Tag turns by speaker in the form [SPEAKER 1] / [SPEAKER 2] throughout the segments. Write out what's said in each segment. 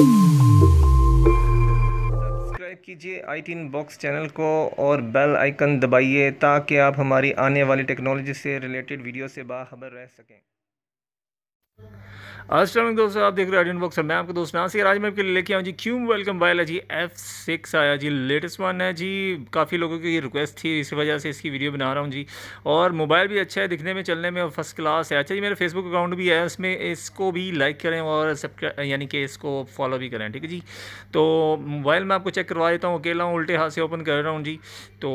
[SPEAKER 1] subscribe कीजिए आई tin box channel को और बेल आइकन दबाइए ताकि आप हमारी आने वाली टेक्नोलॉजी से रिलेटेड वीडियो से बाखबर रह सकें अस्सलाम दोस्तों आप देख रहे हो आर्डियन बॉक्सर मैं आपके दोस्त से आज मैं आपके लिए लेके आऊँ जी क्यूम वेलकम वाइल है जी एफ सिक्स आया जी लेटेस्ट वन है जी काफ़ी लोगों की रिक्वेस्ट थी इस वजह से इसकी वीडियो बना रहा हूँ जी और मोबाइल भी अच्छा है दिखने में चलने में और फर्स्ट क्लास है अच्छा जी मेरा फेसबुक अकाउंट भी है उसमें इसको भी लाइक करें और सब्सक्राइब यानी कि इसको फॉलो भी करें ठीक है जी तो मोबाइल मैं आपको चेक करवा देता हूँ अकेला हूँ उल्टे हाथ से ओपन कर रहा हूँ जी तो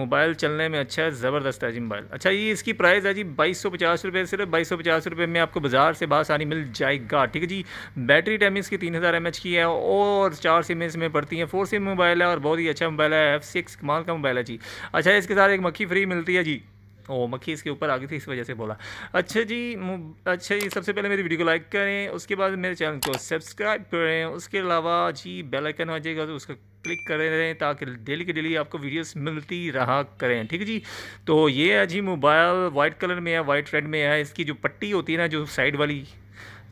[SPEAKER 1] मोबाइल चलने में अच्छा है ज़बरदस्त है जी मोबाइल अच्छा ये इसकी प्राइस है जी बाईस सौ पचास रुपये सिर्फ बाईस सौ पचास रुपये में आपको बाज़ार चार से बासानी मिल जाएगा ठीक है जी बैटरी टाइम इसकी तीन हज़ार एम की है और चार सिम इसमें पड़ती है फोर सिम मोबाइल है और बहुत ही अच्छा मोबाइल है एफ सिक्स कमाल का मोबाइल है जी अच्छा इसके साथ एक मक्खी फ्री मिलती है जी ओ मक्खी इसके ऊपर आ गई थी इस वजह से बोला अच्छा जी अच्छा जी सबसे पहले मेरी वीडियो को लाइक करें उसके बाद मेरे चैनल को सब्सक्राइब करें उसके अलावा जी बेल आइकन हो जाएगा तो उसका क्लिक करें ताकि डेली के डेली आपको वीडियोस मिलती रहा करें ठीक है जी तो ये है जी मोबाइल वाइट कलर में है वाइट रेड में है इसकी जो पट्टी होती है ना जो साइड वाली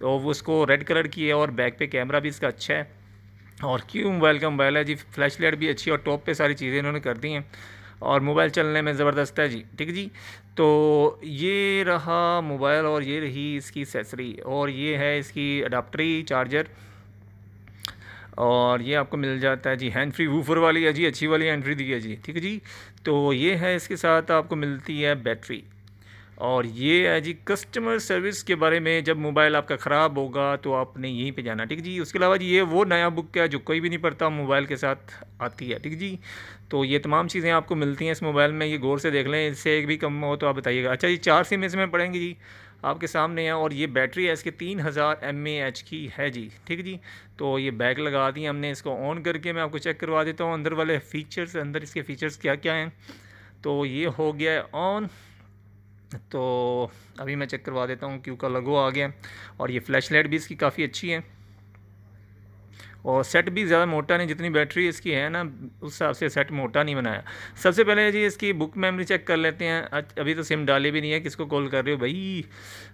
[SPEAKER 1] तो वो उसको रेड कलर की है और बैक पे कैमरा भी इसका अच्छा है और क्यों मोबाइल का मोबाइल है जी फ्लैश लाइट भी अच्छी है और टॉप पर सारी चीज़ें इन्होंने कर दी हैं और मोबाइल चलने में ज़बरदस्त है जी ठीक जी तो ये रहा मोबाइल और ये रही इसकी सेसरी और ये है इसकी अडाप्टरी चार्जर और ये आपको मिल जाता है जी हैंड फ्री वूफर वाली है जी अच्छी वाली हैंड फ्री दी है जी ठीक है जी तो ये है इसके साथ आपको मिलती है बैटरी और ये है जी कस्टमर सर्विस के बारे में जब मोबाइल आपका ख़राब होगा तो आपने यहीं पे जाना ठीक जी उसके अलावा जी ये वो नया बुक है जो कोई भी नहीं पढ़ता मोबाइल के साथ आती है ठीक जी तो ये तमाम चीज़ें आपको मिलती हैं इस मोबाइल में ये गौर से देख लें इससे एक भी कम हो तो आप बताइएगा अच्छा ये चार सिम इसमें पड़ेंगे जी आपके सामने है और ये बैटरी है इसके तीन हज़ार एम एच की है जी ठीक जी तो ये बैग लगा दी हमने इसको ऑन करके मैं आपको चेक करवा देता हूँ अंदर वाले फ़ीचर्स अंदर इसके फ़ीचर्स क्या क्या हैं तो ये हो गया ऑन तो अभी मैं चेक करवा देता हूँ क्यू का लगो आ गया और ये फ्लैश लाइट भी इसकी काफ़ी अच्छी है और सेट भी ज़्यादा मोटा नहीं जितनी बैटरी इसकी है ना उस हिसाब से सेट मोटा नहीं बनाया सबसे पहले जी इसकी बुक मेमोरी चेक कर लेते हैं अभी तो सिम डाली भी नहीं है किसको कॉल कर रहे हो भाई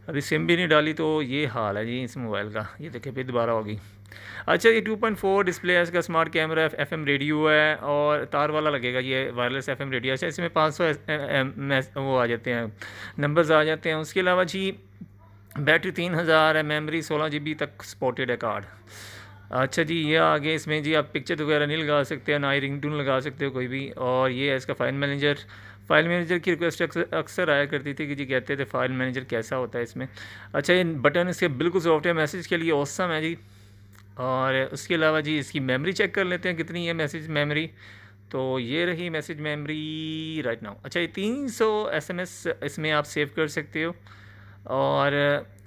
[SPEAKER 1] अभी सिम भी नहीं डाली तो ये हाल है जी इस मोबाइल का ये देखिए फिर दोबारा होगी अच्छा ये 2.4 डिस्प्ले है इसका smart camera F M radio है और तार वाला लगेगा ये वायरलेस एफ एम रेडियो अच्छा इसमें पाँच एस वो आ जाते हैं नंबर्स आ जाते हैं उसके अलावा जी बैटरी तीन हज़ार है मेमोरी सोलह जी बी तक सपोर्टेड है कार्ड अच्छा जी ये आगे इसमें जी आप पिक्चर वगैरह नहीं लगा सकते हो ना ही रिंग टून लगा सकते हो कोई भी और ये है इसका फाइल मैनेजर फाइल मैनेजर की रिक्वेस्ट अक्सर आया करती थी कि जी कहते थे फाइल मैनेजर कैसा होता है इसमें अच्छा ये बटन इसके बिल्कुल सॉफ्ट है मैसेज के लिए औसम है जी और उसके अलावा जी इसकी मेमोरी चेक कर लेते हैं कितनी है मैसेज मेमोरी तो ये रही मैसेज मेमोरी राइट नाउ अच्छा ये तीन सौ एस इसमें आप सेव कर सकते हो और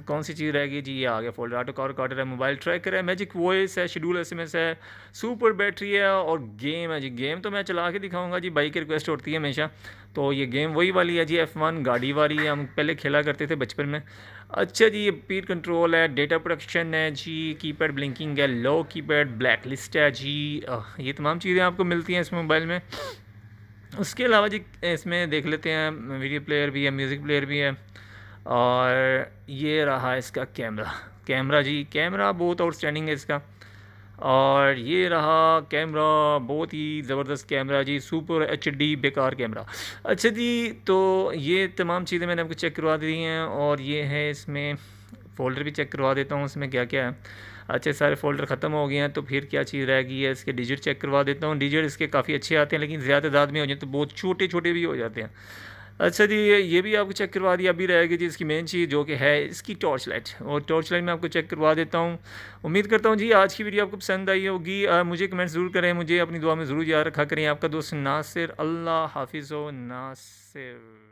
[SPEAKER 1] कौन सी चीज़ रहेगी जी ये आ गया फोल्डर ऑटो कॉर कॉटर है मोबाइल ट्रैकर है मैजिक वॉइस है शेड्यूल एस एम एस है सुपर बैटरी है और गेम है जी गेम तो मैं चला के दिखाऊंगा जी बाइक की रिक्वेस्ट होती है हमेशा तो ये गेम वही वाली है जी एफ़ वन गाड़ी वाली है हम पहले खेला करते थे बचपन में अच्छा जी ये पीर कंट्रोल है डेटा प्रोडक्शन है जी कीपैड ब्लिंकिंग है लो कीपैड ब्लैक लिस्ट है जी ये तमाम चीज़ें आपको मिलती हैं इस मोबाइल में उसके अलावा जी इसमें देख लेते हैं वीडियो प्लेयर भी है म्यूज़िक प्लेयर भी है और ये रहा इसका कैमरा कैमरा जी कैमरा बहुत आउटस्टैंडिंग है इसका और ये रहा कैमरा बहुत ही ज़बरदस्त कैमरा जी सुपर एच डी बेकार कैमरा अच्छा जी तो ये तमाम चीज़ें मैंने आपको चेक करवा दी हैं और ये है इसमें फ़ोल्डर भी चेक करवा देता हूँ उसमें क्या क्या है अच्छे सारे फ़ोल्डर ख़त्म हो गए हैं तो फिर क्या चीज़ रह गई है इसके डिजिट चेक करवा देता हूँ डिजिट इसके काफ़ी अच्छे आते हैं लेकिन ज़्यादा दाद में हो जाए तो बहुत छोटे छोटे भी हो जाते हैं अच्छा जी ये भी आपको चेक करवा दिया अभी रहेगी जी इसकी मेन चीज़ जो कि है इसकी टॉर्च लाइट और टॉर्च लाइट मैं आपको चेक करवा देता हूँ उम्मीद करता हूँ जी आज की वीडियो आपको पसंद आई होगी मुझे कमेंट ज़रूर करें मुझे अपनी दुआ में ज़रूर याद रखा करें आपका दोस्त नासिर अल्लाह हाफिज़ो नासिर